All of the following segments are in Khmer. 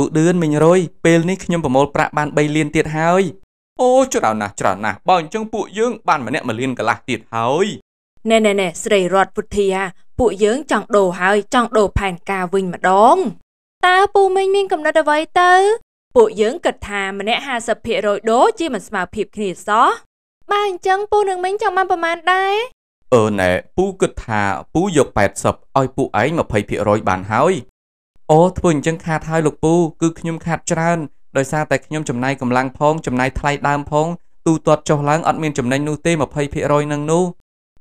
ពូដឿនមិញរយពេលនេះខ្ញុំប្រមូលប្រាក់បាន3លានទៀតហើយអូច្រើនណាស់ច្រើនណាស់បើអញ្ចឹងពួកយើងបានម្នាក់មួយលានកន្លះទៀតហើយណែណែណែស្រីរតពុទ្ធាពួកយើងចង់ដូរហើយចង់ដូរផែនការវិញម្ដងតើពូមីងមានកំណត់អ្វីទៅ ពួកយើងគិតថាម្នាក់50%ដូរជាមិនស្មើភាពគ្នាសោះបើអញ្ចឹងពូនឹងមីងចង់បានប្រមាណដែរអឺណែពូគិតថាពូយក80ឲ្យ ពួកឯង20%បានហើយអូធ្វើអញ្ចឹងខាតហើយលោកពូគឺខ្ញុំខាតច្រើនដោយសារតែខ្ញុំចំណាយកម្លាំងផងចំណាយថ្លៃដើមផងទូទាត់ចុះឡើងអត់មានចំណេញនោះទេ20%នឹងនោះ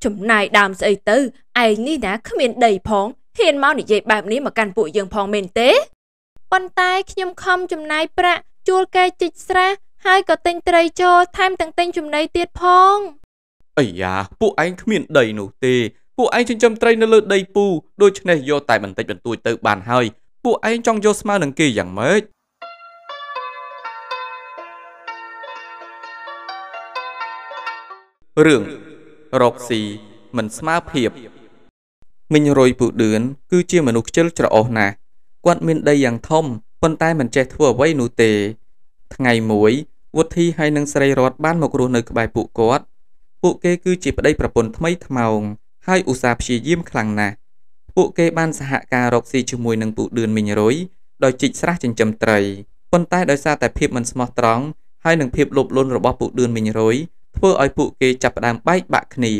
ចំណាយដើម ស្អីទៅឯងនេះណាគ្មានដីផងហ៊ានមកនិយាយបែបនេះមកកាន់ពួកយើងផងមែនទេប៉ុន្តែខ្ញុំខំចំណាយប្រាក់ជួលកែជីកស្រះហើយក៏ទិញត្រីចូលថែមទាំងទិញចំណីទៀតផងអីយ៉ាពួកឯងគ្មានដី នោះទេ ពួកឯងចិញ្ចឹមត្រីនៅលើ ដីពូដូច្នេះយកតែបន្តិចបន្តួចទៅបានហើយពួកឯងចង់យកស្មើនឹងគេយ៉ាងម៉េចរឿងរកស៊ីមិនស្មើភាពមីងរុយពូដឿនគឺជាមនុស្សខ្ជិលច្រអូសណាស់គាត់មាន ដីយ៉ាងធំប៉ុន្តែមិនចេះធ្វើអ្វីនោះទេ ថ្ងៃមួយវុធីហើយនឹងស្រីរតបានមករស់នៅក្បែរពួកគាត់ ពួកគេគឺជាប្តីប្រពន្ធថ្មីថ្មោងហើយឧស្សាហ៍ព្យាយាមខ្លាំងណាស់ពួកគេបានសហការរកស៊ីជាមួយនឹងពូដឿនមីងរុយដោយជីកស្រះចិញ្ចឹមត្រីប៉ុន្តែដោយសារតែភាពមិនស្មោះត្រង់ហើយនិងភាពលោភលន់របស់ពូដឿនមីងរុយធ្វើឲ្យពួកគេចាប់ផ្ដើមបែកបាក់គ្នា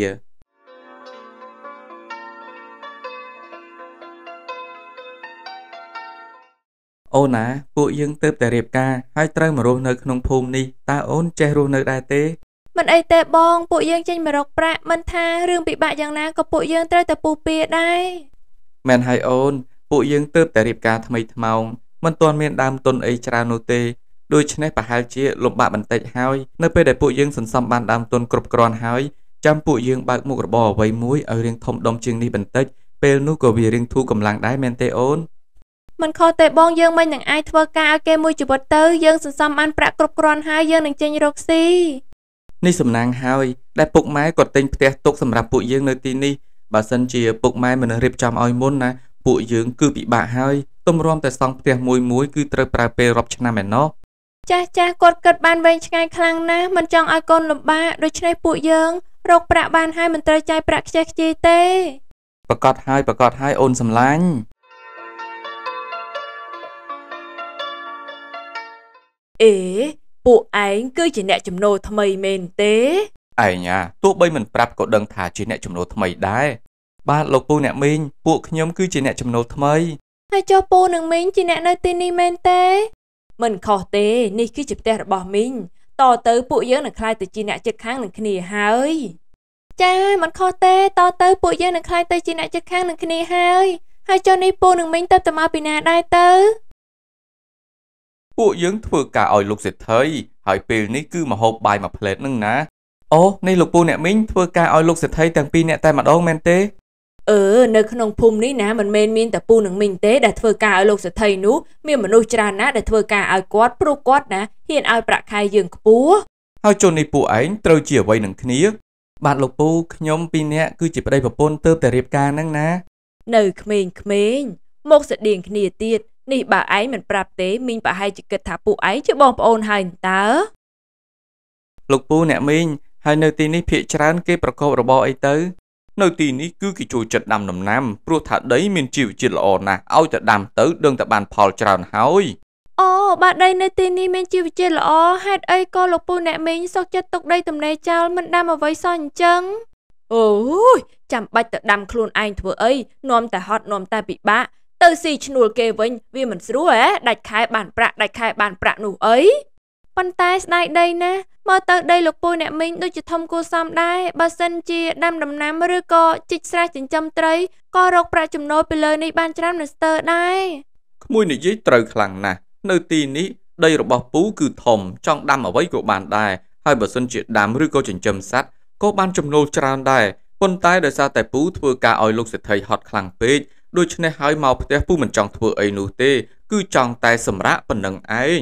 អូនណាពួកយើងទៅតែរៀបការហើយត្រូវមករស់នៅក្នុងភូមិនេះតើអូនចេះរស់នៅដែរទេមិនអីទេបងពួកយើងចេញមករកប្រាក់មិនថារឿងពិបាកយ៉ាងណាក៏ពួកយើងត្រូវតែពុះពៀដែរមែនហើយអូនពួកយើងទើបតែរៀបការថ្មីថ្មោងមិនទាន់មានដើមទុនអីច្រើននោះទេដូច្នេះប្រហែលជាលំបាកបន្តិចហើយនៅពេលដែលពួកយើងសន្សំបានដើមទុនគ្រប់គ្រាន់ហើយចាំពួកយើងបើកមុខរបរអ្វីមួយឲ្យរៀងធំដុំជាងនេះបន្តិច ពេលនោះក៏វារៀងធូរកម្លាំងដែរមែនទេអូនមិនខុសទេបងយើងមិននឹងអាចធ្វើការឲ្យគេមួយជីវិតទៅយើងសន្សំបានប្រាក់គ្រប់គ្រាន់ហើយយើងនឹងចេញរកស៊ីនេះសំណាងហើយ ដែលពុកម៉ែគាត់ទិញផ្ទះទុកសម្រាប់ពួកយើងនៅទីនេះបើសិនជាពុកម៉ែមិនរៀបចំឲ្យមុនណាពួកយើងគឺពិបាកហើយទំរំតែសង់ផ្ទះមួយមួយគឺត្រូវប្រើពេលរាប់ឆ្នាំឯណោះចាស់ចាស់គាត់គិតបានវែងឆ្ងាយខ្លាំងណាស់មិនចង់ឲ្យកូនលំបាកដូច្នេះពួកយើងរកប្រាក់បានហើយមិនត្រូវចាយប្រាក់ខ្ជិះខ្ជាយទេប្រកាសហើយប្រកាសហើយអូនសំឡាញ់អេពួកឯងគឺជាអ្នកចំណូលថ្មីមែនទេឯងណាទោះបីមិនប្រាប់ក៏ដឹងថាជាអ្នកចំណូលថ្មីដែរបាទលោកពូ អ្នកមីងពួកខ្ញុំ គឺជាអ្នកចំណូលថ្មីហើយចុះពូនិងមីងជាអ្នក នៅទីនេះមែនទេមិនខុសទេ នេះគឺជាផ្ទះរបស់មីងតទៅពួកយើងនឹងខ្លាយទៅជាអ្នកជិតខាងនឹងគ្នាហើយ ចាមិនខុសទេតទៅ ពួកយើងនឹងខ្លាយទៅជាអ្នកជិតខាងនឹងគ្នាហើយហើយចុះនេះពូនិងមីងទៅទៅមកពីណាដែរទៅពួកយើងធ្វើការឲ្យលោកសេដ្ឋីហើយពេលនេះគឺមហូបបាយមួយផ្លេតនឹងណាអូនេះលោកពូអ្នកមីងធ្វើការឲ្យលោកសេដ្ឋីទាំងពីរអ្នកតែម្ដងមែនទេអឺនៅក្នុងភូមិនេះណាមិនមែនមានតែពូនិងមីងទេដែលធ្វើការឲ្យលោកសេដ្ឋីនោះមានមនុស្សច្រើនណាស់ដែលធ្វើការឲ្យគាត់ព្រោះគាត់ណាហ៊ានឲ្យប្រាក់ខែយើងខ្ពស់ហើយជននេះពូឯងត្រូវជាអ្វី នឹងគ្នា បាទលោកពូខ្ញុំពីរអ្នកគឺជាប្តីប្រពន្ធទើបតែរៀបការហ្នឹងណា នៅក្មេងក្មេងមកស្តៀងគ្នាទៀតនេះបើឯងមិនប្រាប់ទេមីងប្រហែលជាគិតថាពូឯងជាបងប្អូនហើយតើលោកពូអ្នកមីងហើយនៅទីនេះភ ieck ច្រើនគេប្រកបរបរអីទៅនៅទីនេះគឺគេជួយចិត្តដាំដំណាំព្រោះថាដីមានជីវជាតិល្អណាស់ឲ្យតែដាំទៅ ដឹងតែបានផលច្រើនហើយអូបាទដី នៅទីនេះមានជីវជាតិល្អហេតុអីក៏លោកពូអ្នកមីងសុខចិត្តទុកដីទំនេរចោលមិនដាំអ្វីសោះអញ្ចឹងអូយចាំបាច់ទៅដាំខ្លួនឯងធ្វើអីនាំតែហត់នាំតែពិបាកទៅស៊ីឈ្នួលគេវិញ វាមិនស្រួលហ៎ដាច់ខែបានប្រាក់ដាច់ខែបានប្រាក់នោះអីប៉ុន្តែស្ដាយដីណាមើលទៅដីលោកពូអ្នកមីងដូចជាធំគួរសមដែរបើសិនជាដាំដំណាំឬក៏ជីកស្រះចិញ្ចឹមត្រីក៏រកប្រាក់ចំណូលពីលើនេះបានច្រើននៅស្ទើរដែរក្មួយនិយាយត្រូវខ្លាំងណាស់នៅទីនេះដីរបស់ពូគឺធំចង់ដាំអ្វីក៏បានដែរហើយបើសិនជាដាំឬក៏ចិញ្ចឹមសត្វក៏បានចំណូលច្រើនដែរប៉ុន្តែដោយសារតែពូធ្វើការឲ្យលោកសេដ្ឋីហត់ខ្លាំងពេកដូច្នេះហើយមកផ្ទះពូមិនចង់ធ្វើអីនោះទេ គឺចង់តែសម្រាកប៉ុណ្្នឹងឯង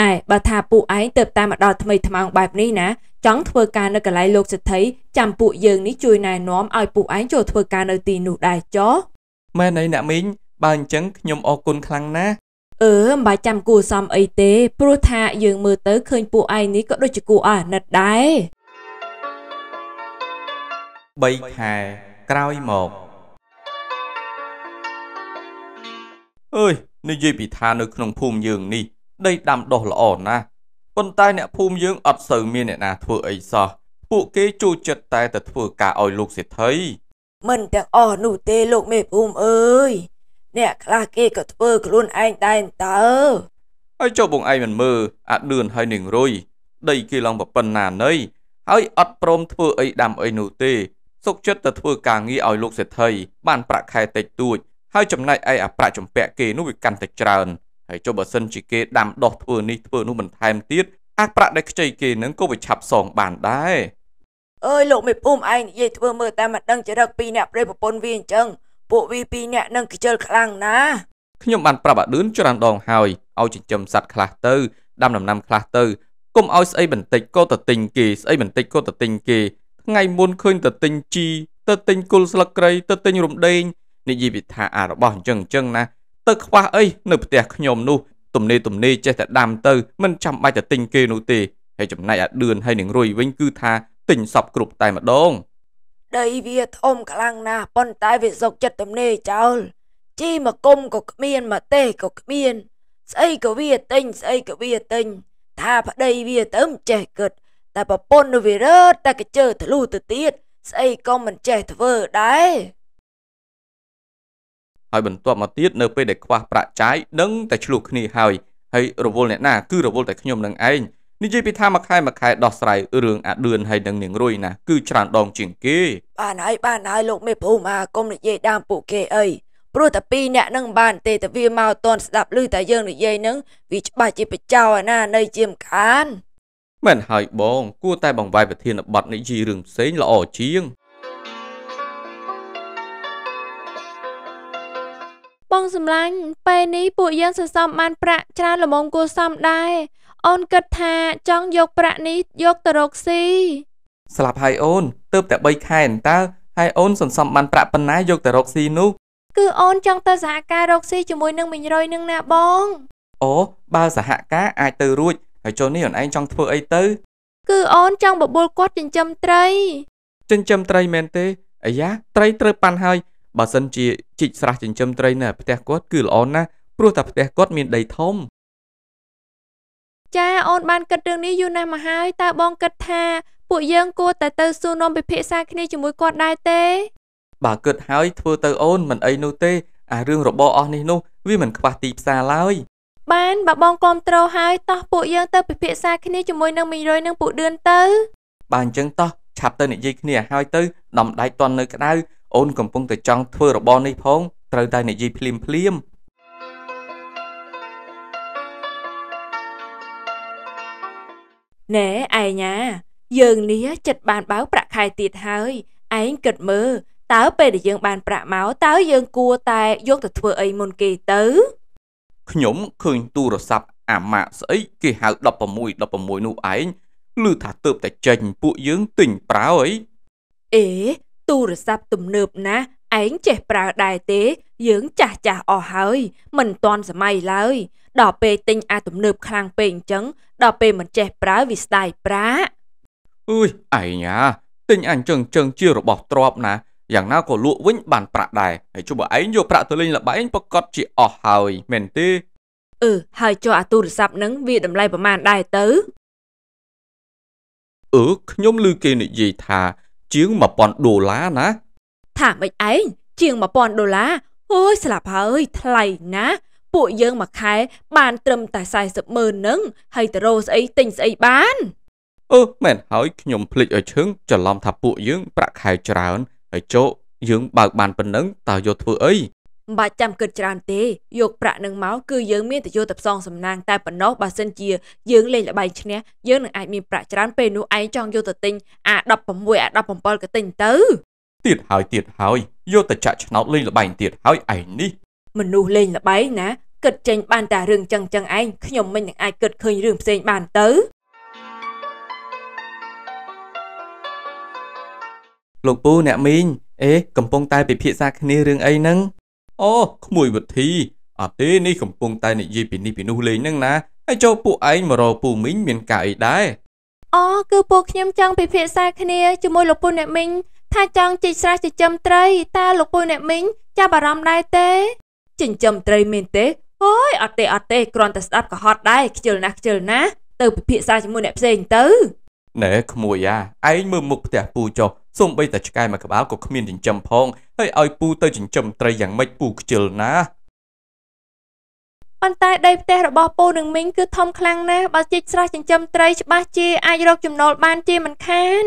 ណែបើថាពួកឯងទៅតែមកដល់ថ្មីថ្មោងបែបនេះណាចង់ធ្វើការនៅកន្លែងលោកសិទ្ធិចាំពួកយើងនេះជួយណែនាំឲ្យពួកឯងចូលធ្វើការនៅទីនោះដែរចុះមែនអីអ្នកមីងបើអញ្ចឹងខ្ញុំអរគុណខ្លាំងណាស់អឺមិនបាច់ចាំគួសមអីទេ ព្រោះថាយើងមើលទៅឃើញពួកឯងនេះក៏ដូចជាគួរអាណិតដែរ3ខែក្រោយមកអើយនិយាយពីថា នៅក្នុងភូមិយើងនេះដីដាំដុះល្អណាស់ប៉ុន្តែអ្នកភូមិយើងអត់សូវមានអ្នកណាធ្វើអីសោះពួកគេចូលចិត្តតែតែធ្វើការឲ្យលោកសេដ្ឋីមិនទាំងអស់នោះទេលោកមេភូមិអើយអ្នកខ្លះគេក៏ធ្វើខ្លួនឯងដែរតើហើយចុះបងឯងមិនមើលអាដឿនហើយនឹងរុយដីគេឡងប៉ុណ្ណាណីហើយអត់ព្រមធ្វើអីដាំអីនោះទេ សុកចិត្តតែធ្វើការងារឲ្យលោកសេដ្ឋីបានប្រាក់ខែតិចតួច ហើយចំណែកឯអាប្រាក់ចម្ពាក់គេនោះវាកាន់តែច្រើនហើយចុះបើសិនជាគេដាំដុះធ្វើនេះធ្វើនោះបន្ថែមទៀតអាចប្រាក់ដែលខ្ចីគេនឹងក៏វាឆាប់សងបានដែរអើយលោកមេភូមិឯងនិយាយធ្វើមើលតែមិនដឹងចរិតពីរអ្នកប្រិយប្រពន្ធវាអញ្ចឹងពួកវាពីរអ្នកនឹងខ្ជិលខ្លាំងណាខ្ញុំបានប្រាប់អាដឿនច្រើនដងហើយឲ្យចិញ្ចឹមសត្វខ្លះទៅដាំដំណាំខ្លះទៅកុំឲ្យស្អីបន្តិចក៏ទៅទិញគេស្អីបន្តិចក៏ទៅទិញគេថ្ងៃមុនឃើញទៅទិញជីទៅទិញគុលស្លឹកក្រៃទៅទិញរំដេងនិយាយពីថាអារបស់អញ្ចឹងអញ្ចឹងណាទៅខ្វះអីនៅផ្ទះខ្ញុំនោះទំនេរទំនេរចេះតែដាំទៅ មិនចាំបាច់ទៅទិញគេនោះទេហើយចំណែកអាដឿនហើយនឹងរួយវិញគឺថាទិញសពគ្រប់តែម្ដងដីវាធំខ្លាំងណាស់ប៉ុន្តែវាសុកចិត្តទំនេរចោលជីមកគុំក៏គ្មានមកទេក៏គ្មានស្អីក៏វាទិញស្អីក៏វាទិញថាប្តីវាទៅមិនចេះគិតតែប្រពន្ធវារត់តែកជើធ្លុះទៅទៀតស្អីក៏មិនចេះធ្វើដែរហើយបន្ទាប់មកទៀតនៅពេលដែលខ្វះប្រាក់ចាយនឹងតែឆ្លោះគ្នាហើយហើយរវល់អ្នកណាគឺរវល់តែខ្ញុំនឹងឯងនិយាយពីថាមួយខែមួយខែដោះស្រាយរឿងអាដឿនហើយនឹងនាងរុយណាគឺច្រើនដងជាងគេបានហើយបានហើយលោកមេភូមិអាកុំនិយាយដើមពួកគេអីព្រោះតែពីរអ្នកនឹងបានទេតែវាមកតន់ស្ដាប់ឮតែយើងនិយាយនឹងវាច្បាស់ជាបចោអាណានៅជាមខាន មែនហើយបងគួរតែបង្វែរប្រធានបတ်និយាយរឿងផ្សេងល្អជាងបងសម្លាញ់ពេលនេះពួកយើងសន្សំបាន ប្រាក់ច្រើនល្មមគួរសមដែរអូនគិតថាចង់យកប្រាក់នេះយកទៅរកស៊ីស្លាប់ហើយអូនទើបតែ3ខែតើហើយអូនសន្សំបានប្រាក់ប៉ុណ្ណាយកទៅរកស៊ីនោះគឺអូនចង់ទៅសហការរកស៊ីជាមួយនឹងមិញរយនឹងណាបង អូ បើសហការអាចទៅរួចហើយចុះនេះអូនឯងចង់ធ្វើអីទៅគឺអូនចង់បបួលគាត់ចិញ្ចឹមត្រីចិញ្ចឹមត្រីមែនទេអាយ៉ាត្រីត្រូវប៉ាន់ហើយបើសិនជាជីកស្រះចិញ្ចឹមត្រីនៅផ្ទះគាត់គឺល្អណាស់ព្រោះតែផ្ទះគាត់មានដីធំចាអូនបានគិតរឿងនេះយូរណាស់មកហើយតើបងគិតថាពួកយើងគួរតែទៅសួរនាំពិភាក្សាគ្នាជាមួយគាត់ដែរទេបើគិតហើយធ្វើទៅអូនមិនអីនោះទេអារឿងរបរអស់នេះនោះវាមិនខ្វះទីផ្សារឡើយបានបើបងគ្រប់ត្រូលហើយតោះពួកយើងទៅពិភាក្សាគ្នាជាមួយនឹងមីរុយនិងពួកឌឿនទៅ បានអញ្ចឹងតោះឆាប់ទៅនិយាយគ្នាឲ្យទៅដំដែកតន់នៅក្ដៅអូនកំពុងតែចង់ធ្វើរបរនេះផង ត្រូវតែនិយាយភ្លាមភ្លាមណែឯងណាយើងនេះចិត្តបានបើកប្រាក់ខែទៀតហើយឯងគិតមើលតើពេលដែលយើងបានប្រាក់មកតើយើងគួរតែយកទៅធ្វើអីមុនគេទៅ ខ្ញុំឃើញទូរស័ព្ទអាម៉ាក់ស្អីគេហៅ16 16នោះឯងឮថាទៅបតែចេញពួកយើងទិញប្រើអីអេទូរស័ព្ទទំនើបណាស់ឯងចេះប្រើដែរទេ យើងចាស់ចាស់អស់ហើយមិនទាន់សម័យឡើយ ដល់ពេលទិញអាទំនើបខ្លាំងពេកអញ្ចឹងដល់ពេលមិនចេះប្រើវាស្ដាយប្រាអុយអីញ៉ាទិញអញ្ចឹងចឹងជារបស់ទ្រប ណាយ៉ាងណាក៏លក់វិញបានប្រាក់ដែរហើយជុំឯងយកប្រាក់ទៅលេងលបែងប្រកាសជាអស់ហើយមែនទេអឺហើយចុះអាទូរស័ព្ទហ្នឹងវាតម្លៃប្រមាណដែរទៅអឺខ្ញុំឮគេនិយាយថាជាង1000ដុល្លារណា ថាម៉េចឯងជាង1000ដុល្លារអូយស្លាប់ហើយថ្លៃណា ពួកយើងមួយខែបានត្រឹមតែ40ម៉ឺននឹងហើយតរោស្អីទិញស្អីបានអឺមែនហើយខ្ញុំភ្លេចឲ្យឈឹងច្រឡំថាពួកយើងប្រាក់ខែច្រើនហើយចុះយើង បើកបានប៉ុណ្ណឹងតើយកធ្វើអីមិនបាច់ចាំគិតច្រើនទេយកប្រាក់នឹងមកគឺយើងមានតែយកតែផ្សងសំណាងតែប៉ុណ្ណោះបើសិនជាយើងលេងល្បែងឈ្នះយើងនឹងអាចមានប្រាក់ច្រើនពេលនោះឯងចង់យកទៅទិញអា16អា17ក៏ទិញទៅទៀតហើយទៀតហើយយកតែចាក់ឆ្នោតលេងល្បែងទៀតហើយឯងនេះមនុស្សលេងល្បែងណាគិតចេញបានតែរឿងចឹងចឹងឯងខ្ញុំមិននឹងអាចគិតឃើញរឿងផ្សេងបានទៅលោកពូអ្នកមីងអេកំពុងតែពិភាក្សាគ្នារឿងអីហ្នឹងអូក្មួយវិធីអត់ទេនេះកំពុងតែនិយាយពីនេះពីនោះលេងហ្នឹងណាហើយចូលពួកឯងមករកពូមីងមានការអីដែរអូគឺពួកខ្ញុំចង់ពិភាក្សាគ្នាជាមួយលោកពូអ្នកមីងថាចង់ជីកស្រះចិញ្ចឹមត្រីតើលោកពូអ្នកមីងចាប់អារម្មណ៍ដែរទេចិញ្ចឹមត្រីមែនទេអូយអត់ទេអត់ទេគ្រាន់តែស្ដាប់ក៏ហត់ដែរខ្ជិលណាស់ខ្ជិលណាស់ទៅពិភាក្សាជាមួយអ្នកផ្សេងទៅណែក្មួយអាឯងមើលមុខផ្ទះពូចុះសូម្បីតែឆ្កែមួយក្បាលក៏គ្មានចិញ្ចឹមផង ហើយឲ្យពូទៅចិញ្ចឹមត្រីយ៉ាងម៉េចពូខ្ជិលណាប៉ុន្តែដីផ្ទះរបស់ពូនិងមីងគឺធំខ្លាំងណាស់បើជីកស្រះចិញ្ចឹមត្រីច្បាស់ជាអាចរកចំណូលបានជាមិនខាន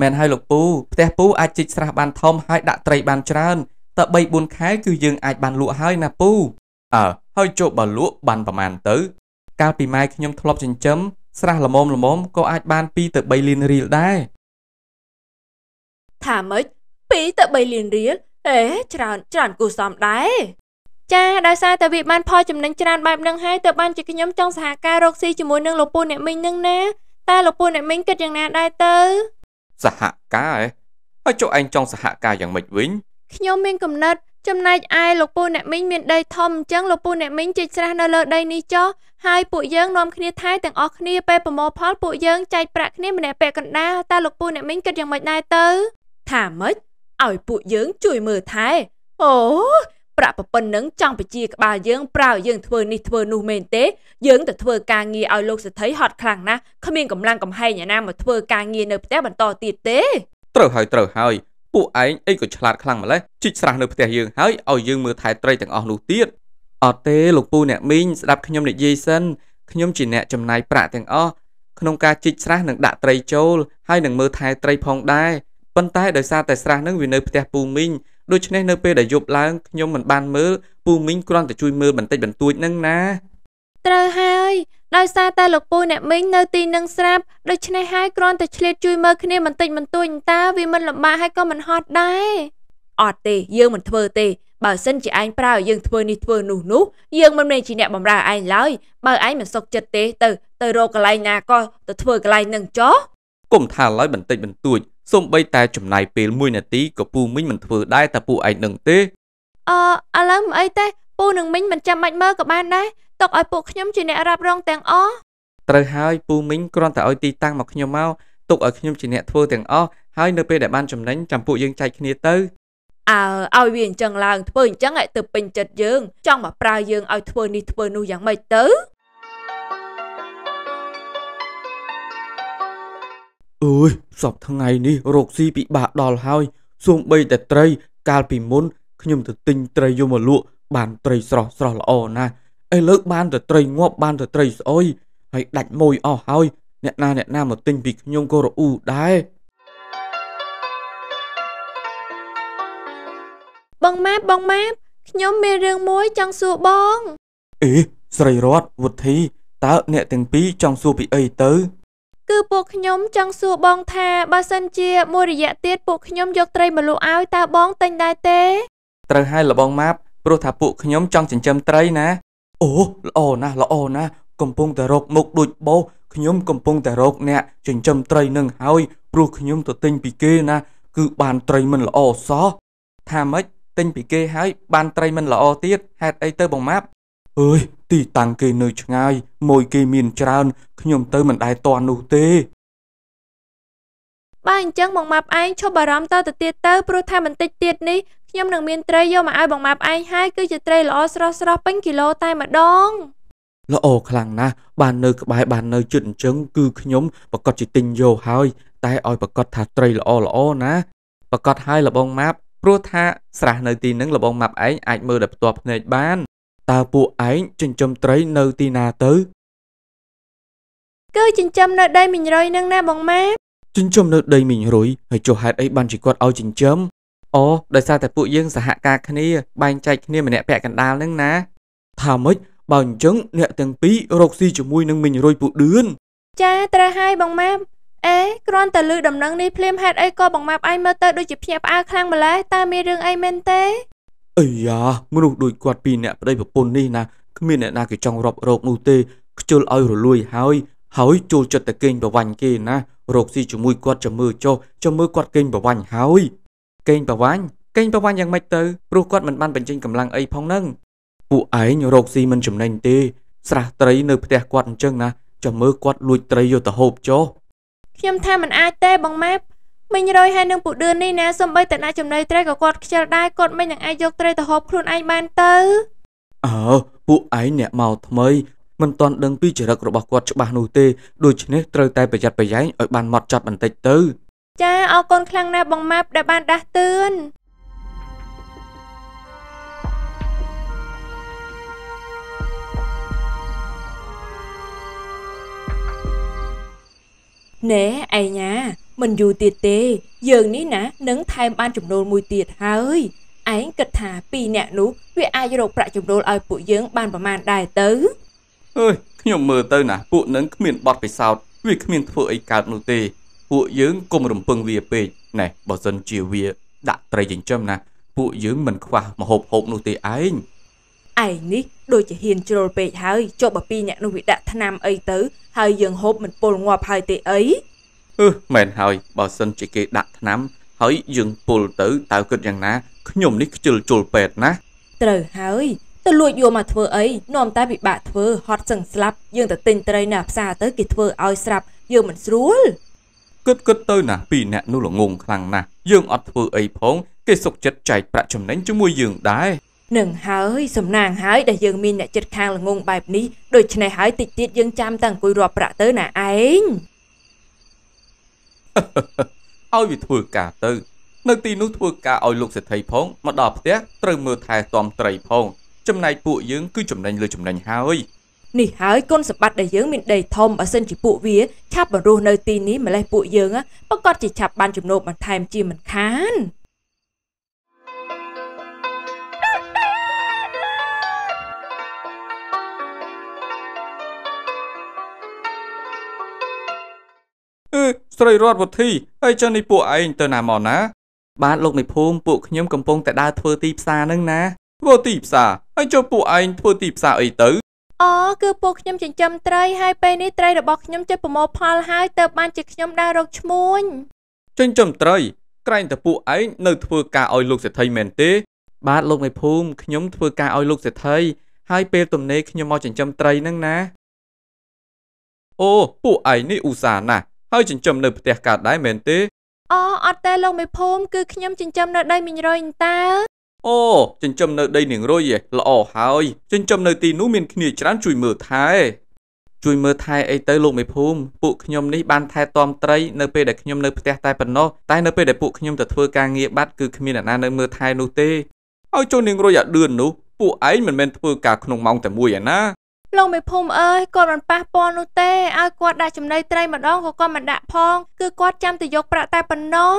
មែនហើយលោកពូផ្ទះពូអាចជីកស្រះបានធំហើយដាក់ត្រីបានច្រើនតើ3 4ខែគឺយើងអាចបានលក់ហើយណាពូអើហើយចុះបើលក់បានប្រមាណទៅ កាលពីម៉ែខ្ញុំធ្លាប់ចិញ្ចឹមស្រះល្មមល្មមក៏អាចបាន2ទៅ3លានរៀលដែរថាម៉េច2ទៅ3លានរៀលអេច្រើនច្រើនគួរសមដែរចាដោយសារតែវាបានផលចំណេញច្រើនបែបហ្នឹងហើយទើបបានជាខ្ញុំចង់សហការរកស៊ីជាមួយនឹងលោកពូអ្នកមីងហ្នឹងណាតែលោកពូអ្នកមីងគិតយ៉ាងណាដែរទៅសហការហ៎ហើយចុះឯងចង់សហការយ៉ាងម៉េចវិញខ្ញុំមានគំនិតចំណែកឯលោកពូអ្នកមីងមាន ដីធំអញ្ចឹងលោកពូអ្នកមីងជីកស្រះនៅលើដីនេះចុះហើយពួកយើងនាំគ្នាថៃទាំងអស់គ្នាពេលប្រមូលផលពួកយើងចែកប្រាក់គ្នាម្នាក់ពាក់កណ្ដាលតែលោកពូអ្នកមីងគិតយ៉ាងម៉េចដែរទៅថាម៉េចឲ្យពួកយើងជួយមើលថែអូប្រាក់ប្រពន្ធនឹងចង់បជាក្បាលយើងប្រៅយើងធ្វើនេះធ្វើនោះមែនទេយើងទៅធ្វើការងារឲ្យលោកសេដ្ឋីហត់ខ្លាំងណាស់គ្មានកម្លាំងកំហែងឯណាមកធ្វើការងារនៅផ្ទះបន្តទៀតទេត្រូវហើយត្រូវហើយពួកឯងអីក៏ឆ្លាតខ្លាំងម្ល៉េះជីកស្រះនៅផ្ទះយើងហើយឲ្យយើងមើលថែត្រីទាំងអស់នោះទៀតអត់ទេលោកពូអ្នកមីងស្ដាប់ខ្ញុំនិយាយសិនខ្ញុំជាអ្នកចំណាយប្រាក់ទាំងអស់ក្នុងការជីកស្រះនិងដាក់ត្រីចូលហើយនឹងមើលថែត្រីផងដែរប៉ុន្តែដោយសារតែស្រះនឹងវានៅផ្ទះពូមីងដូច្នេះនៅពេលដែលយប់ឡើងខ្ញុំមិនបានមើលពូមីងគ្រាន់តែជួយមើលបន្តិចបន្តួចនឹងណាត្រូវហើយដោយសារតែលោកពូអ្នកមីងនៅទីនឹងស្រាប់ដូច្នេះហើយគ្រាន់តែឆ្លៀតជួយមើលគ្នាបន្តិចបន្តួចតាវាមិនលំបាកហើយក៏មិនហត់ដែរអត់ទេយើងមិនធ្វើទេបើសិនជាឯងប្រើយើងធ្វើនេះធ្វើនោះនោះ យើងមិនមែនជាអ្នកបំរើឯងឡើយបើឯងមិនសុខចិត្តទេទៅ ទៅរកកន្លែងណាក៏ទៅធ្វើកន្លែងនឹងចុះគុំថាឡើយបន្តិចបន្តួចសូម្បីតែចំណាយពេល1នាទីក៏ពូមីងមិនធ្វើដែរតែពូឯងនឹងទេអឺឥឡូវមិនអីទេពូនឹងមីងមិនចាំបាច់មើលក៏បានដែរទុកឲ្យពួកខ្ញុំជាអ្នករ៉ាប់រងទាំងអស់ត្រូវហើយពូមីងគ្រាន់តែឲ្យទីតាំងមកខ្ញុំមកទុកឲ្យខ្ញុំជាអ្នកធ្វើទាំងអស់ហើយនៅពេលដែលបានចំណេញចាំពួកយើងចែកគ្នាទៅអើឲ្យវាអញ្ចឹងឡើង ធ្វើអញ្ចឹងឲ្យទៅពេញចិត្តយើងចង់មកប្រើយើងឲ្យធ្វើនេះធ្វើនោះយ៉ាងម៉េចទៅអើយសពថ្ងៃនេះរកស៊ីពិបាកដល់ហើយសូម្បីតែត្រី កាលពីមុនខ្ញុំទៅទិញត្រីយកមកលក់បានត្រីស្រស់ស្រស់ល្អណាស់ឥឡូវបានតែត្រីងាប់បានតែត្រីស្អុយហើយដាច់ម៉ួយអស់ហើយអ្នកណាអ្នកណាមកទិញពីខ្ញុំក៏រអ៊ូដែរបងម៉ាបបងម៉ាបខ្ញុំមានរឿងមួយចង់សួរបងអេស្រីរតវុធី តើអ្នកទាំងពីរចង់សួរពីអីទៅគឺពួកខ្ញុំចង់សួរបងថាបើសិនជាមួយរយៈទៀតពួកខ្ញុំ យកត្រីមកលក់ឲ្យតើបងទិញដែរទេត្រូវហើយលបងម៉ាប់ព្រោះថាពួកខ្ញុំចង់ចិញ្ចឹមត្រីណា អូល្អណាស់ល្អណាស់កំពុងតែរកមុខដូចបោសខ្ញុំ កំពុងតែរកអ្នកចិញ្ចឹមត្រីនឹងហើយព្រោះខ្ញុំទៅទិញពីគេណា គឺបានត្រីមិនល្អសោះថាម៉េចទិញពីគេហើយ បានត្រីមិនល្អទៀតហេតុអីទៅបងម៉ាប់អើយទីតាំងគេនៅ ឆ្ងាយមួយគេមានច្រើន ខ្ញុំទៅមិនដែលតន់នោះទេបើអញ្ចឹងបងម៉ាប់ឯងឈប់បារម្ភតទៅទៀតទៅ ព្រោះថាបន្តិចទៀតនេះខ្ញុំនឹងមានត្រីយកមកឲ្យបងម៉ាប់ឯងហើយគឺជាត្រីល្អស្រស់ស្រស់ពេញគីឡូតែម្ដងល្អខ្លាំងណាស់បាននៅក្បែរបាននៅជិតអញ្ចឹងគឺខ្ញុំប្រកាសជាទិញយកហើយតែឲ្យប្រកាសថាត្រីល្អល្អណាប្រកាសឲ្យលបងម៉ាប់ព្រោះថាស្រះនៅទីនឹងលបងម៉ាប់ឯងអាចមើលដល់ផ្ទាល់ភ្នែកបានតើពួកឯងចិញ្ចឹមត្រីនៅទីណាទៅគឺចិញ្ចឹមនៅដីមីងរុយនឹងណា បងម៉ែចិញ្ចឹមនៅដីមីងរុយហើយចុះហេតុអីបានជាគាត់ឲ្យចិញ្ចឹមអូដោយសារតែពួកយើងសហការគ្នាបែងចែកគ្នាម្នាក់ពាក់កណ្ដាលនឹងណាថាម៉េចបើអញ្ចឹងអ្នក ទាំងពីររកស៊ីជាមួយនឹងមីងរុយពូដឿនចាត្រូវហើយបងម៉ែអេគ្រាន់តែលឺដំណឹងនេះភ្លាមហេតុអីក៏បងម៉ាប់ឯងមើលទៅដូចជាភ្ញាក់ផ្អើលខ្លាំងម្ល៉េះតើមានរឿងអីមែនទេអីយ៉ាមនុស្សដូចគាត់ពីរអ្នកប្តីប្រពន្ធនេះណាគ្មានអ្នកណាគេចង់រាប់រកនោះទេខ្ជិលឲ្យរលួយហើយ ហើយចូលចិត្តតែកេងប្រវាញ់គេណារកស៊ីជាមួយគាត់ចាំមើលចុះចាំមើលគាត់កេងប្រវាញ់ហើយកេងប្រវាញ់កេងប្រវាញ់យ៉ាងម៉េចទៅព្រោះគាត់មិនបានបញ្ចេញកម្លាំងអីផងនឹងពួកឯងរកស៊ីមិនចំណេញទេស្រះត្រីនៅផ្ទះគាត់អញ្ចឹងណាចាំមើលគាត់លួចត្រីយកទៅហូបចុះខ្ញុំថាមិនអាចទេបងម៉ែមីងរយហើយនឹងពូដឿននេះណាសំបីតណាចំណីត្រីក៏គាត់ខ្ជិលដែរគាត់មិននឹងអាចយកត្រីទៅហូបខ្លួនឯងបានទៅអើពួកឯងអ្នកមកថ្មីមិនទាន់ដឹងពីចរិតរបស់គាត់ច្បាស់នោះទេដូច្នេះត្រូវតែប្រយ័ត្នប្រយែងឲ្យបានម៉ត់ចត់បន្តិចទៅចាអរគុណខ្លាំងណាស់បងម៉ាប់ដែលបានដាស់តឿនណែឯងណាមិនយូរទៀតទេ យើងនេះណានឹងថែមបានចំនួនមួយទៀតហើយឯងគិតថាពីរអ្នកនោះវាអាចរកប្រាក់ចំណូលឲ្យពួកយើងបានប្រមាណដែរទៅអើយខ្ញុំមើលទៅណាពួកនឹងគ្មានបទពិសោធន៍វាគ្មានធ្វើអីកើតនោះទេ ពួកយើងកុំរំពឹងវាពេកណែបើសិនជាវាដាក់ត្រីចិញ្ចឹមណាពួកយើងមិនខ្វះមហូបហូបនោះទេឯងឯងនេះដូចជាហ៊ានជ្រុលពេកហើយចុះបើពីរអ្នកនោះវាដាក់ថ្នាំអីទៅ ហើយយើងហូបមិនពុលងាប់ហើយទេអីអឺមែនហើយបើសិនជាគេដាក់ថ្នាំហើយយើងពុលទៅតើគិតយ៉ាងណាខ្ញុំនេះខ្ជិលជុលពេទ្យណាត្រូវហើយទៅលួចយកមកធ្វើអីនាំតែពិបាកធ្វើហត់សឹងស្លាប់យើងទៅទិញត្រីណាផ្សារទៅគេធ្វើឲ្យស្រាប់យើងមិនស្រួលគិតគិតទៅ ណាពីរអ្នកនោះល្ងងខ្លាំងណាស់យើងអត់ធ្វើអីផង គេសុកចិត្តចែកប្រាក់ចំណេញជាមួយយើងដែរនឹងហើយ សំណាងហើយដែលយើងមានអ្នកចិត្តខាងល្ងងបែបនេះដូច្នេះហើយតិចទៀតយើងចាំតាំងអង្គុយរាប់ប្រាក់ទៅណាឯងឲ្យវាធ្វើការទៅនៅទីនោះធ្វើការឲ្យលោកសេដ្ឋីផងមកដល់ផ្ទះ ត្រូវមើលថែទាំត្រីផងចំណែកពួកយើងគឺចំណេញលើចំណេញហើយនេះហើយគុណសម្បត្តិដែលយើងមានដីធំបើសិនជាពួកវាឆាប់មករស់នៅទីនេះម្លេះពួកយើងប្រកាសជាឆាប់បានចំណូលបន្ថែមជាមិនខានស្រីរដ្ឋវិធីហើយចុះនេះពួកឯងទៅណាមកណា បាទលោកមេភូមិពួកខ្ញុំកំពុងតែដើរធ្វើទីផ្សារនឹងណាធ្វើទីផ្សារហើយចុះពួកឯងធ្វើទីផ្សារអីទៅអូគឺពួកខ្ញុំចិញ្ចឹមត្រីហើយពេលនេះត្រីរបស់ខ្ញុំចិត្តប្រមូលផលហើយទើបបានជាខ្ញុំដើររកឈ្មួញចិញ្ចឹមត្រី ក្រែងតែពួកឯងនៅធ្វើការឲ្យលោកសេដ្ឋីមែនទេ បាទលោកមេភូមិខ្ញុំធ្វើការឲ្យលោកសេដ្ឋីហើយពេលទំនេរខ្ញុំមកចិញ្ចឹមត្រីនឹងណាអូពួកឯងនេះឧស្សាហ៍ណាស់ហើយចិញ្ចឹមនៅផ្ទះកើតដែរមែនទេអូអត់ទេលោកមេភូមិគឺខ្ញុំចិញ្ចឹមនៅដីមីងរុយតើអូចិញ្ចឹមនៅដីនាងរុយល្អហើយចិញ្ចឹមនៅទីនោះមានគ្នាច្រើនជួយ មើលថែជួយមើលថែអីទៅលោកមេភូមិពួកខ្ញុំនេះបានថែទាំត្រីនៅពេលដែលខ្ញុំនៅផ្ទះតែប៉ុណ្ណោះតែនៅពេលដែលពួកខ្ញុំទៅធ្វើការងារបាត់គឺគ្មានអ្នកណានៅមើលថែនោះទេឲ្យចូលនាងរុយអាដឿននោះពួកឯងមិនមែនធ្វើការក្នុងម៉ោងតែមួយឯណាលោកមេភូមិអើយគាត់មិនប៉ះពាល់នោះទេឲ្យគាត់ដាក់ចំណីត្រីម្ដងក៏គាត់មិនដាក់ផងគឺគាត់ចាំតែយកប្រាក់តែប៉ុណ្ណោះ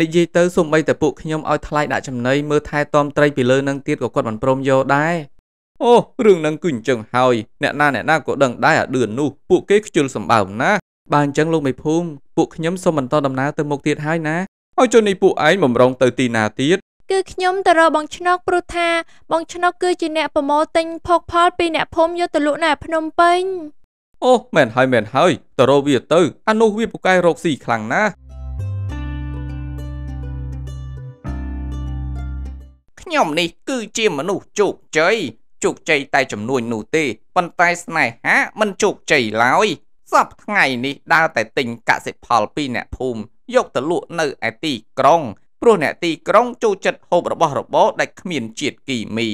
និយាយទៅសូម្បីតែពួកខ្ញុំឲ្យថ្លៃដាក់ចំណីមើលថែទាំត្រីពីលើនឹងទៀតក៏គាត់មិនព្រមយកដែរអូរឿងនឹងគឺអញ្ចឹងហើយអ្នកណាអ្នកណាក៏ដឹងដែរអាដឿននោះ ពួកគេខ្ជិលសម្បើមណាបើអញ្ចឹងលោកមេភូមិពួកខ្ញុំសូមបន្តដំណើរទៅមុខទៀតហើយណាឲ្យជន់នេះពួកឯងបំរុងទៅទីណាទៀតគឺខ្ញុំទៅរកបងឆ្នុកព្រោះថា បងឆ្នុកគឺជាអ្នកប្រមូលទិញភោគផលពីអ្នកភូមិយកទៅលក់នៅភ្នំពេញអូមែនហើយមែនហើយទៅរកវាទៅអានោះវាពូកែរកស៊ីខ្លាំងណាស់ខ្ញុំនេះគឺជាមនុស្សជោគជ័យជោគជ័យតែចំនួននោះទេប៉ុន្តែស្នេហាមិនជោគជ័យឡើយសពថ្ងៃនេះដើរតែទិញកសិផលពីអ្នកភូមិយកទៅលក់នៅឯទីក្រុងព្រោះអ្នកទីក្រុងចូលចិត្តហូបរបស់របរដែលគ្មានជាតិគីមី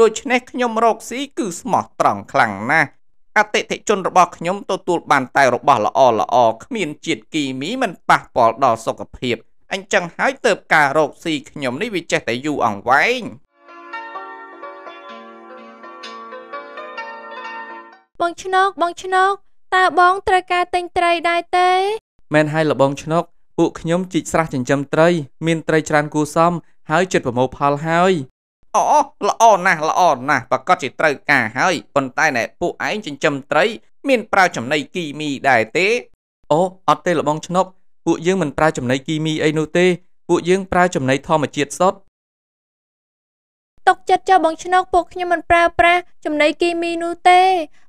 ដូច្នេះខ្ញុំរកស៊ីគឺស្មោះត្រង់ខ្លាំងណាស់អតិថិជនរបស់ខ្ញុំទទួលបានតែរបស់ល្អល្អគ្មានជាតិគីមីមិនប៉ះពាល់ដល់សុខភាពអញ្ចឹងហើយទៅការរកស៊ីខ្ញុំនេះវាចេះតែយូរអង្វែងបងឆ្នោកបងឆ្នោកតើបងត្រូវការទិញត្រីដែរទេមែនហើយលបងឆ្នោកពួកខ្ញុំជីកស្រះចិញ្ចឹមត្រី មានត្រីច្រើនគួសមហើយចិត្តប្រមូលផលហើយអូល្អណាស់ល្អណាស់ប្រកាសជាត្រូវការហើយប៉ុន្តែណែពួកឯងចិញ្ចឹមត្រីមានប្រើចំណីគីមីដែរទេអូអត់ទេលបងឆ្នុកពួកយើងមិនប្រើចំណីគីមីអីនោះទេ ពួកយើងប្រើ ចំណីធម្មជាតិសុទ្ធុកចិត្តចុះបងឆ្នុកពួកខ្ញុំមិនប្រើប្រាស់ចំណីគីមីនោះទេ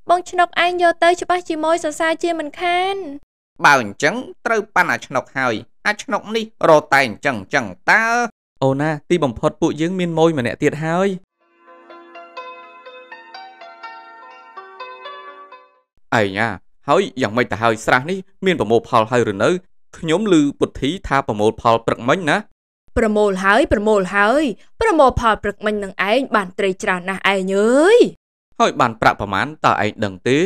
បងឆ្នុកឯងយកទៅច្បាស់ជាមួយសរសើរជាមិនខានបើអញ្ចឹងត្រូវប៉ាន់អាឆ្នុកហើយ អាឆ្នុកនេះរតែអញ្ចឹងអញ្ចឹងតើអូណាទីបំផុតពួកយើងមានម៉ួយម្នាក់ទៀតហើយអាយ៉ាហើយយ៉ាងម៉េចទៅហើយ ស្រះនេះមានប្រមូលផលហើយឬនៅខ្ញុំឮពុទ្ធីថាប្រមូលផលព្រឹកមិញណាប្រមូលហើយ ប្រមូលហើយ ប្រមូលផលព្រឹកមិញនឹងឯងបានត្រីច្រើនណាស់ឯងអើយហើយបានប្រាក់ប្រមាណតើឯងដឹងទេ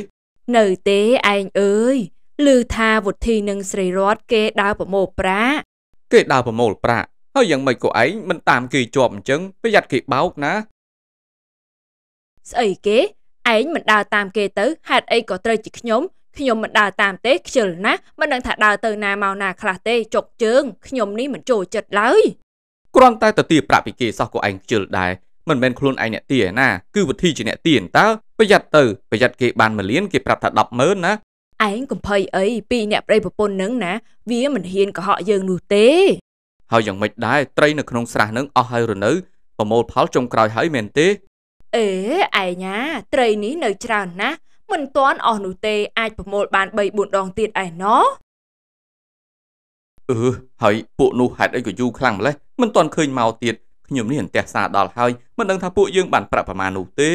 នៅទេឯងអើយឮថាវុទ្ធីនិងស្រីរតគេដើរប្រមូលប្រាក់គេដើរប្រមូលប្រាក់ហើយយ៉ាងម៉េចក៏ឯងមិនតាមគេជាប់អញ្ចឹងប្រយ័ត្នគេបោកណាស្អីគេឯងមិនដើរតាមគេទៅហេតុអីក៏ត្រូវជាខ្ញុំខ្ញុំមិនដើរតាមទេខ្ជិលណាស់មិនដឹងថាដើរទៅណាមកណាខ្លះទេចុកជើងខ្ញុំនេះមិនចូលចិត្តឡើយគ្រាន់តែទៅទាប្រាក់ពីគេសោះក៏ឯងខ្ជិលដែរមិនមែនខ្លួនឯងអ្នកទាណាគឺវិធីជាអ្នកទាតើប្រយ័ត្នទៅប្រយ័ត្នគេបានមួយលានគេប្រាប់ថា10ម៉ឺនណាឯងកំភៃអីពីអ្នកប្តីប្រពន្ធនឹងណាវាមិនហ៊ានកុហកយើងនោះទេហើយយ៉ាងម៉េចដែរត្រីនៅក្នុងស្រះនឹងអស់ហើយឬនៅប្រមូលផលចុងក្រោយហើយមែនទេអេឯងណាត្រីនេះនៅច្រើនណាស់មិនទាន់អស់នោះទេ អាច ប្រមូលបាន3 4ដងទៀតឯណោះអឺហើយពួកនោះហេតុអីក៏យូរខ្លាំងម្ល៉េះមិនទាន់ឃើញមកទៀតខ្ញុំនេះអន្ទះសារដល់ហើយមិនដឹងថាពួកយើងបានប្រាក់ប្រមាណនោះទេ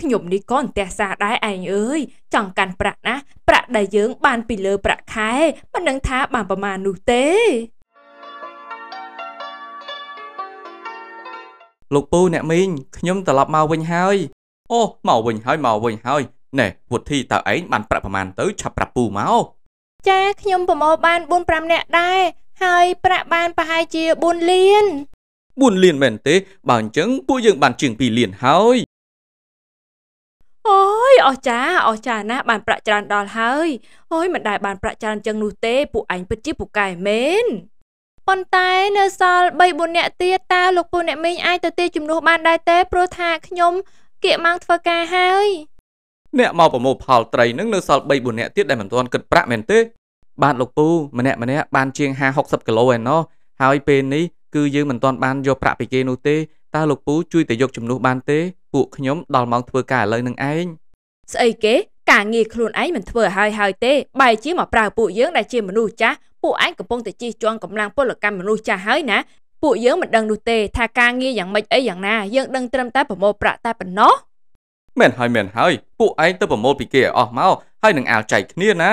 ខ្ញុំនេះក៏អន្ទះសាដែរឯងអើយចង់កាន់ប្រាក់ណាប្រាក់ដែលយើង បានពីលើប្រាក់ខែមិននឹងថាបានប្រមាណនោះទេលោកពូអ្នកមីងខ្ញុំត្រឡប់មកវិញហើយអូមកវិញហើយមកវិញហើយណែវុទ្ធីតើឯងបានប្រាក់ប្រមាណទៅឆាប់ប្រាប់ពូមកចាខ្ញុំប្រមូលបាន4 5នាក់ដែរហើយ ប្រាក់បានប្រហែលជា4លាន4លានមែនទេបើអញ្ចឹងពួកយើងបានជាង2លានហើយអស្ចារអស្ចារណាស់បានប្រាក់ច្រើនដល់ហើយអូយមិនដែលបានប្រាក់ច្រើនចឹងនោះទេពួកឯងពិតជាពូកែមែនប៉ុន្តែនៅសល់3 4នាក់ទៀតតើលោកពូអ្នកមីងអាចទៅទេជំនួសបានដែរទេព្រោះថាខ្ញុំគៀកម៉ោងធ្វើការហើយអ្នកមកប្រមូលផលត្រីនឹងនៅសល់3 4នាក់ទៀតដែលមិនទាន់គិតប្រាក់មែនទេបានលោកពូម្នាក់ម្នាក់បានជាង50 60គីឡូឯណោះហើយពេលនេះគឺយើងមិនទាន់បានយកប្រាក់ពីគេនោះទេតើលោកពូជួយទៅយកជំនួសបានទេពួកខ្ញុំ ដល់ម៉ោងធ្វើការឥឡូវនឹងឯងស្អីគេការងារខ្លួនឯងមិនធ្វើឲ្យហើយទេបែរជាមកប្រើពួកយើងដែលជាមនុស្សចាស់ពួកឯងកំពុងតែជិះជាន់កម្លាំងពលកម្មមនុស្សចាស់ហើយណាពួកយើងមិនដឹងនោះទេថាការងារយ៉ាងម៉េចអីយ៉ាងណាយើងដឹងត្រឹមតែប្រមូលប្រាក់តែប៉ុណ្ណោះមែនហើយមែនហើយពួកឯងទៅប្រមូលពីគេឲ្យអស់មកហើយនឹងអាលចែកគ្នាណា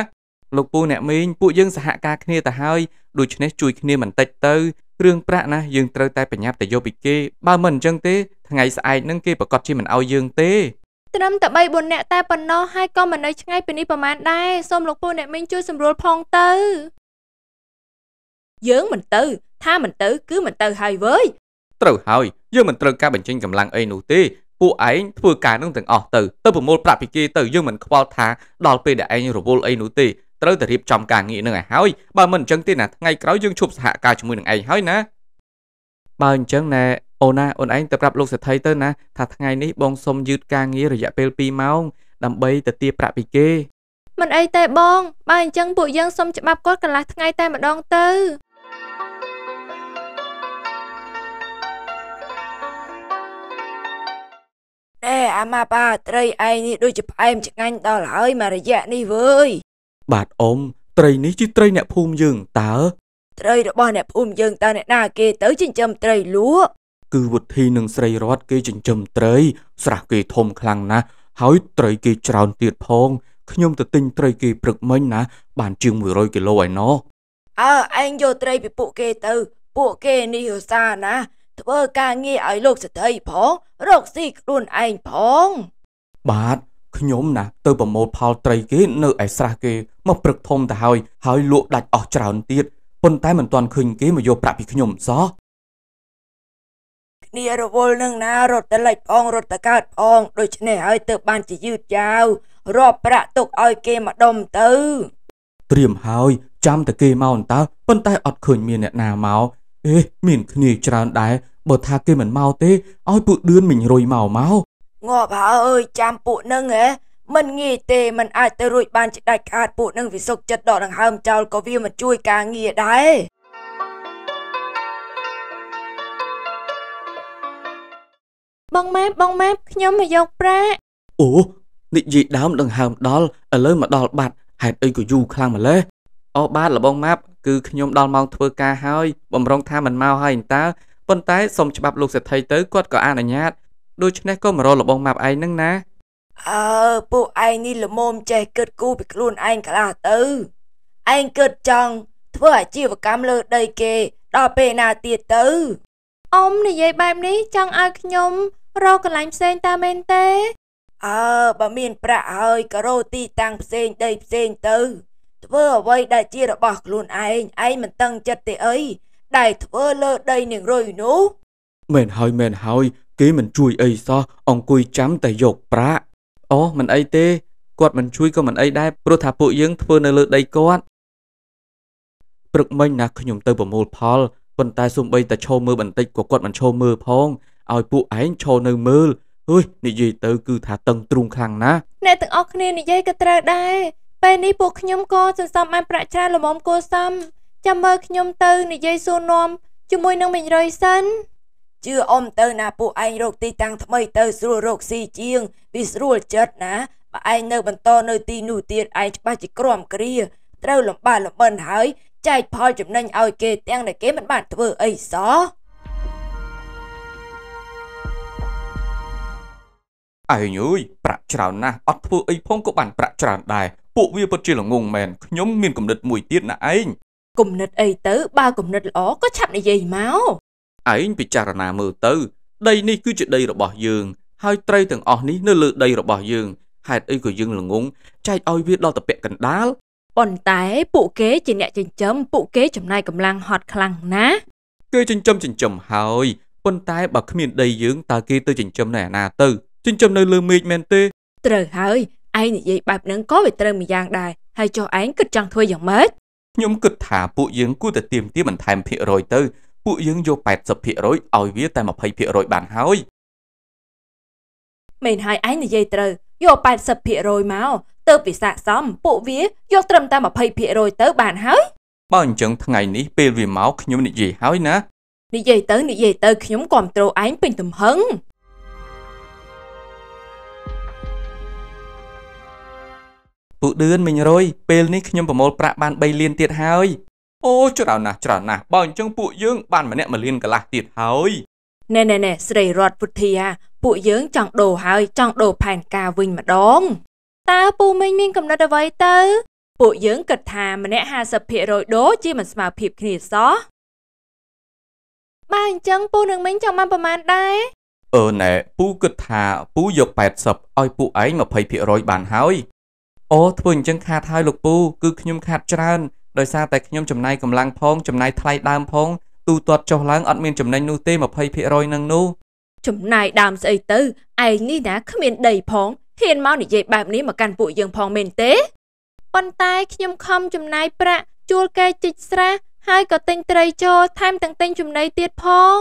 លោកពូអ្នកមីងពួកយើងសហការគ្នាទៅហើយដូច្នេះជួយគ្នាបន្តិចទៅរឿងប្រាក់ណាយើងត្រូវតែប្រញាប់ទៅយកពីគេបើមិនអញ្ចឹងទេថ្ងៃស្អែកនឹងគេប្រកាសជាមិនអោយយើងទេត្រឹមតែ3 4នាក់តែប៉ុណ្ណោះហើយក៏មិននៅឆ្ងាយពីនេះប្រហែលដែរសូមលោកពូអ្នកមីងជួយសម្រួលផងទៅយើងមិនទៅថាមិនទៅគឺមិនទៅហើយវើយត្រូវហើយយើងមិនត្រូវការបញ្ចេញកម្លាំងអីនោះទេពួកឯងធ្វើការនឹងទាំងអស់ទៅទៅប្រមូលប្រាក់ពីគេទៅយើងមិនខ្វល់ថាដល់ពេលដែលឯងរវល់អីនោះទេត្រូវតែរៀបចំការងារនឹងឲ្យហើយបើមិនអញ្ចឹងទេណាថ្ងៃក្រោយយើងឈប់សហការជាមួយនឹងឯងហើយណាបើអញ្ចឹងណែអូនណាអូនឯងទៅប្រាប់លោកសេដ្ឋីទៅណាថាថ្ងៃនេះបងសុំយឺតការងាររយៈពេល2ម៉ោង ដើម្បីទៅទារប្រាក់ពីគេ មិនអីទេបងបើអញ្ចឹងពួកយើងសុំច្បាប់គាត់កន្លះថ្ងៃតែម្ដងទៅណែអាម៉ាប៉ាត្រីឯងនេះដូចជាផ្អែមឆ្ងាញ់ដល់ហើយមករយៈនេះវើយបាទអ៊ំត្រីនេះជាត្រីអ្នកភូមិយើងតើត្រីរបស់អ្នកភូមិយើងតើអ្នកណាគេទៅចិញ្ចឹមត្រីលក់គឺវុធីនិងស្រីរតគេចិញ្ចឹមត្រីស្រះគេធំខ្លាំងណាស់ហើយត្រីគេច្រើនទៀតផងខ្ញុំ ទៅទិញត្រីគេព្រឹកមិញណា បាន ជាង100គីឡូឯណោះអើឯងយកត្រីពីពួកគេទៅ ពួកគេនេះឧស្សាហ៍ណា ធ្វើការងារឲ្យលោកសេដ្ឋីផងរកស៊ីខ្លួនឯងផង បាទខ្ញុំណា ទៅប្រមូលផលត្រីគេនៅឯស្រះគេមកព្រឹកធំទៅហើយហើយលក់ដាច់អស់ច្រើនទៀតប៉ុន្តែមិនទាន់ឃើញគេមកយកប្រាក់ពីខ្ញុំសោះគ្នារវល់នឹងណារត់ទៅលិចផងរត់ទៅកើតផងដូច្នេះហើយទើបបានជាយឺតយ៉ាវរាប់ប្រាក់ទុកឲ្យគេម្ដុំទៅ ត្រៀមហើយចាំតែគេមកតើប៉ុន្តែអត់ឃើញមានអ្នកណាមកអេមានគ្នាច្រើនដែរបើថាគេមិនមកទេឲ្យពួកដឿនមិញរុយមកមកងាប់ហើយចាំពួកនឹងហ៎មិនងាយទេมันអាចទៅរួចបានជាដាច់ខាតពួកនឹងវិសុកចិត្តដកដង្ហើមចោលក៏វាមិនជួយការងារដែរបងម៉ែបងម៉ែខ្ញុំមកយកប្រាក់អូនិយាយដើមដង្ហើមដល់ឥឡូវមកដល់បាត់ហេតុអីក៏យូរខ្លាំងម្ល៉េះអូបាទលបងម៉ាប់គឺខ្ញុំដល់ម៉ោងធ្វើការហើយបំរុងថាមិនមកហើយអន្តើប៉ុន្តែសុំច្បាប់លោកសេដ្ឋីទៅគាត់ក៏អនុញ្ញាតដូច្នេះក៏មករកលបងម៉ាប់ឯងនឹងណាអើពួកឯងនេះល្មមចេះគិតគូរពីខ្លួនឯងខ្លះទៅឯងគិតចង់ធ្វើអាជីវកម្មលើដីគេដល់ពេលណាទៀតទៅអ៊ំនិយាយបែបនេះចង់ឲ្យខ្ញុំរកកន្លែងផ្សេងតាមែនទេអើបើមាន ប្រាក់ហើយក៏រកទីតាំងផ្សេងដីផ្សេងទៅធ្វើអ្វីដែលជារបស់ខ្លួនឯងឯងមិនតឹងចិត្តទេអីដែលធ្វើលើដីនាងរុយនោះមែនហើយមែនហើយគេមិនជួយអីសោះអង្គុយចាំតែយកប្រាក់អូមិនអីទេគាត់មិនជួយក៏មិនអីដែរព្រោះថាពួកយើងធ្វើនៅលើដីគាត់ព្រឹកមិញណាខ្ញុំទៅប្រមូលផលប៉ុន្តែសូម្បីតែឈោមើលបន្តិចក៏គាត់មិនឈោមើលផងឲ្យពួកឯងឈរនៅមើលអើយនិយាយទៅ គឺថាតឹងទ្រូងខ្លាំងណាស់អ្នកទាំងអស់គ្នានិយាយក៏ត្រូវដែរពេលនេះពួកខ្ញុំក៏សន្សំបានប្រាក់ច្រើនល្មមគួរសមចាំមើលខ្ញុំទៅនិយាយសួរនាំជាមួយនឹងមិញរយសិនជឿអ៊ំទៅណាពួកឯងរកទីតាំងថ្មីទៅស្រួលរកស៊ីជាងវាស្រួលចិត្តណាបើឯងនៅបន្តនៅទីនោះទៀតឯងច្បាស់ជាក្រំគ្រាត្រូវលំបាកលំបិនហើយចែកផលចំណេញឲ្យគេទាំងដែលគេមិនបានធ្វើអីសោះឯងអើយប្រាក់ច្រើនណាស់អត់ធ្វើអីផងក៏បានប្រាក់ច្រើនដែរពួកវាពិតជាល្ងងមែនខ្ញុំមានគំនិត មួយទៀតណាឯងគំនិតអីទៅបើគំនិតល្អក៏ឆាប់និយាយមកឯងពិចារណាមើលទៅ ដីនេះគឺជាដីរបស់យើង ហើយត្រីទាំងអស់នេះនៅលើដីរបស់យើងហេតុអីក៏យើងល្ងងចែកឲ្យវាដល់តពាក់កណ្ដាលប៉ុន្តែពួកគេ ជាអ្នកចិញ្ចឹមពួកគេចំណាយកម្លាំងហត់ខ្លាំងណាស់គេចិញ្ចឹមចិញ្ចឹមហើយប៉ុន្តែបើគ្មានដីយើងតើគេទៅចិញ្ចឹមនៅឯណាទៅចិញ្ចឹមនៅលើមេឃមែនទេត្រូវហើយឯងនិយាយបែបហ្នឹងក៏វាត្រូវម្យ៉ាងដែរហើយចុះឯងគិតចង់ធ្វើយ៉ាងម៉េចខ្ញុំគិតថាពួកយើងគួរតែទៀមទាបន្ថែមភាគរយទៅពួកយើងយក80%ឲ្យវាតែ20%បានហើយមែនហើយឯងនិយាយត្រូវយក80%មកទៅពិសាកសមពួកវាយកត្រឹមតែ20%ទៅ បានហើយបើអញ្ចឹងថ្ងៃនេះពេលវាមកខ្ញុំនិយាយហើយណានិយាយទៅនិយាយទៅខ្ញុំគ្រប់ត្រូលឯងពេញទំហឹងពូដឿនមិញរុយពេលនេះខ្ញុំប្រមូលប្រាក់បាន3លានទៀតហើយ អូច្រើនណាស់ច្រើនណាស់បើអញ្ចឹងពួកយើងបានម្នាក់មួយលានកន្លះទៀតហើយណែណែណែស្រីរតពុទ្ធាពួកយើងចង់ដូរហើយចង់ដូរផែនការវិញម្ដងតើពូមីងមានកំណត់អ្វីទៅ ពួកយើងគិតថាម្នាក់50%ដូរជាមិនស្មើភាពគ្នាសោះបើអញ្ចឹងពូនឹងមីងចង់បានប្រមាណដែរអឺណែពូគិតថាពូយក80ឲ្យ ពួកឯង20%បានហើយអូធ្វើអញ្ចឹងខាតហើយលោកពូគឺខ្ញុំខាតច្រើនដោយសារតែខ្ញុំចំណាយកម្លាំងផងចំណាយថ្លៃដើមផងទូទាត់ចុះឡើងអត់មានចំណេញនោះទេ20%នឹងនោះចំណាយដើម ស្អីទៅឯងនេះណាគ្មានដី ផងហ៊ានមកនិយាយបែបនេះមកកាន់ពួកយើងផងមែនទេប៉ុន្តែខ្ញុំខំចំណាយប្រាក់ជួលកែជីកស្រះហើយក៏ទិញត្រីចូលថែមទាំងទិញចំណីទៀតផង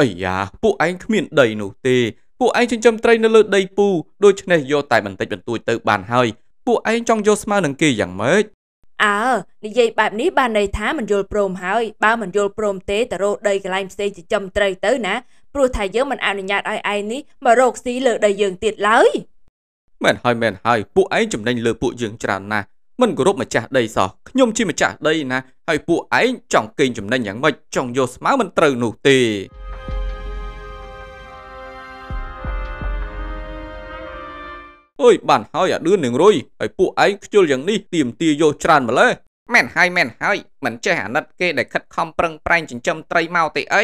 អាយ៉ាពួកឯងគ្មានដីនោះទេពួកឯងចិញ្ចឹមត្រីនៅលើដីពូដូច្នេះយកតែបន្តិចបន្តួចទៅបានហើយពួកឯងចង់យកស្មើនឹងគេយ៉ាងម៉េចអើនិយាយបែបនេះបានន័យថាមិនយល់ព្រមហើយបើមិនយល់ព្រមទេតរោដីកន្លែងផ្សេងចិញ្ចឹមត្រីទៅណា ព្រោះថាយើងមិនអនុញ្ញាតឲ្យឯងនេះមករកស៊ីលើដីយើងទៀតឡើយមែនហើយមែនហើយពួកឯងចំណេញលើពួកយើងច្រើនណាស់មិនគោរពម្ចាស់ដីសោះខ្ញុំជាម្ចាស់ដីណាហើយពួកឯងចង់កេងចំណេញយ៉ាងម៉េចចង់យកស្មើមិនត្រូវនោះទេអើយបានហើយអាដឿននឹងរុយហើយពួកឯងខ្ជិលយ៉ាងនេះទៀមទាយកច្រើនម្ល៉េះមែនហើយមែនហើយមិនចេះអាណិតគេដែលខិតខំប្រឹងប្រែងចិញ្ចឹមត្រីមកទេអី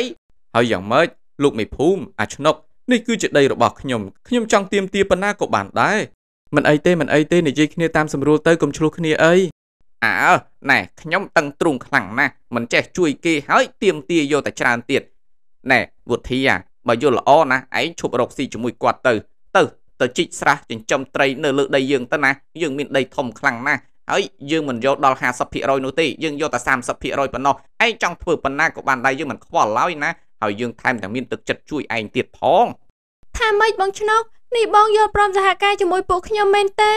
ហើយយ៉ាងម៉េចលោកមេភូមិអាឆ្នុកនេះគឺជាដីរបស់ខ្ញុំខ្ញុំចង់ទៀមទាប៉ុណ្ណាក៏បានដែរមិនអីទេមិនអីទេនិយាយគ្នាតាមស្រួលទៅកុំឆ្លោះគ្នាអីអើណែខ្ញុំតឹងទ្រូងខ្លាំងណាស់មិនចេះជួយ គេហើយទៀមទាយកតែច្រើនទៀតណែវុធាបើយល់ល្អណាស់ឯងឈប់រកស៊ីជាមួយគាត់ទៅទៅទៅជីកស្រះចិញ្ចឹមត្រីនៅលើដីយើងទៅណាយើងមានដីធំខ្លាំងណាស់ហើយយើងមិនយកដល់50%នោះទេយើងយកតែ30%ប៉ុណ្ណោះឯងចង់ធ្វើប៉ុណ្ណាក៏បានដែរយើងមិនខ្វល់ឡើយណាហើយយើងថែមទាំងមានទឹកចិត្តជួយឯងទៀតផងថាម៉េចបងឆ្នុកនេះបងយល់ព្រមសហការជាមួយពួកខ្ញុំមែនទេ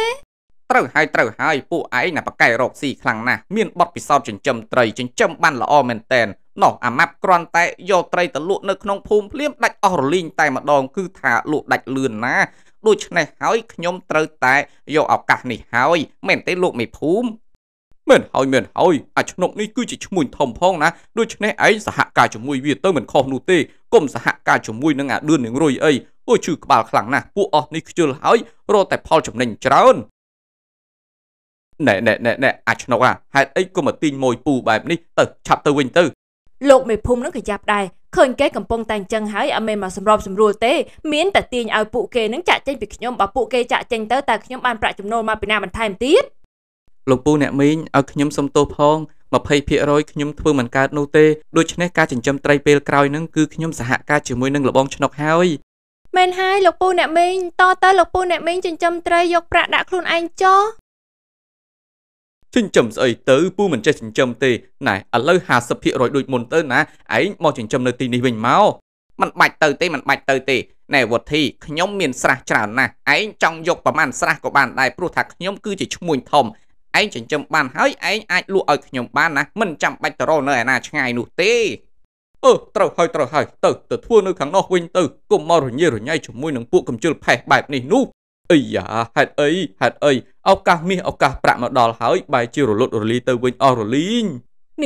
ត្រូវហើយត្រូវហើយពួកឯងណាប៉កែរកស៊ីខ្លាំងណាស់មានបទពិសោធន៍ចិញ្ចឹមត្រីចិញ្ចឹមបានល្អមែនតែននោះអាម៉ាប់គ្រាន់តែយកត្រីទៅលក់នៅក្នុងភូមិភ្លាមដាច់អស់រលីងតែម្ដងគឺថាលក់ដាច់លឿនណាដូច្នេះហើយខ្ញុំត្រូវតែយកឱកាសនេះហើយមែន ទេលោកមេភូមិមែនហើយមែនហើយអាឈ្នុកនេះគឺជាឈ្មោះធំផងណាដូច្នេះឯងសហការជាមួយវាទៅមិនខុសនោះទេគុំសហការជាមួយនឹងអាដឿននឹងរុយអីអូឈឺក្បាលខ្លាំងណាស់ពួកអស់នេះខ្ជិលហើយរកតែផលចំណេញច្រើនណែណែណែណែអាឈ្នុកអាហេតុអីគុំមកទីញម៉ួយពូបែបនេះទៅឆាប់ទៅវិញទៅលោកមេភូមិនឹងក៏យ៉ាប់ដែរឃើញគេកំពុងតែអញ្ចឹងហើយអត់មានមកសម្របសម្រួលទេ មានតែទាញឲ្យពួកគេនឹងចាក់ចេញពីខ្ញុំបើពួកគេចាក់ចេញទៅតែខ្ញុំបានប្រាក់ចំណូលមកពីណាបន្ថែមទៀតលោកពូអ្នកមីងឲ្យខ្ញុំសុំទោសផង20%ខ្ញុំធ្វើមិនកើតនោះទេដូច្នេះការចិញ្ចឹមត្រីពេលក្រោយនឹងគឺខ្ញុំសហការជាមួយនឹងលបងឆ្នុកហើយមែនហើយលោកពូ អ្នកមីងតទៅលោកពូអ្នកមីងចិញ្ចឹមត្រីយកប្រាក់ដាក់ខ្លួនឯងចោះចិញ្ចឹមស្អីទៅពូមិនចេះចិញ្ចឹមទេណែឥឡូវ50%ដូចមុនទៅណាឯងមកចិញ្ចឹមនៅ ទីនេះវិញមកมันបាច់ទៅទេมันបាច់ទៅទេណែវុធីខ្ញុំមានស្រះច្រើនណាស់ឯងចង់យកប្រមាណស្រះក៏បានដែរព្រោះថាខ្ញុំគឺជាឈ្មួញធំឯងចិញ្ចឹមបានហើយឯងអាចលក់ឲ្យខ្ញុំបានណាមិនចាំបាច់ទៅរកនៅឯណាឆ្ងាយនោះទេអឺត្រូវហើយត្រូវហើយទៅទៅធ្វើនៅខាងនោះវិញទៅកុំមករញ៉េរញ៉ៃជាមួយនឹងពួកកំជិលផេះបែបនេះនោះអីយ៉ាហេតុអីហេតុអីឱកាសមាសឱកាសប្រាក់មកដល់ហើយបែរជារលត់រលីទៅវិញអស់រលីង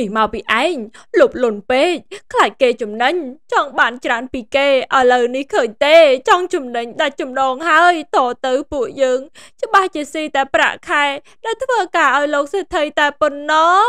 នេះមកពីឯងលុបលុនពេកខ្លាចគេចំណេញចង់បានច្រើនពីគេឥឡូវនេះឃើញទេ ចង់ចំណេញដាច់ចំណងហើយតទៅពួកយើង ច្បាស់ជាស៊ីតែប្រាក់ខែដែលធ្វើការឲ្យលោកសេដ្ឋីតែប៉ុណ្ណោះ